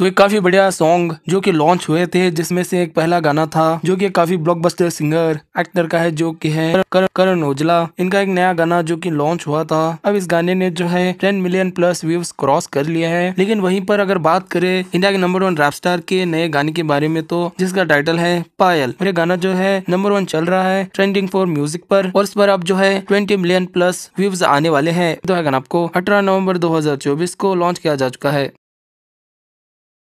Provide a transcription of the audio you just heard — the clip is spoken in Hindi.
तो एक काफी बढ़िया सॉन्ग जो कि लॉन्च हुए थे जिसमें से एक पहला गाना था जो कि काफी ब्लॉकबस्टर सिंगर एक्टर का है जो कि है कर, करण ओजला इनका एक नया गाना जो कि लॉन्च हुआ था अब इस गाने ने जो है ten million plus views cross कर लिया है लेकिन वहीं पर अगर बात करें इंडिया के नंबर वन रैप स्टार के नए गाने के बारे में तो जिसका टाइटल है पायल मेरे गाना जो है नंबर वन चल रहा है ट्रेंडिंग फॉर म्यूजिक पर और इस पर अब जो है ट्वेंटी मिलियन प्लस व्यूज आने वाले हैं तो है गाना आपको अठारह नवम्बर दो को लॉन्च किया जा चुका है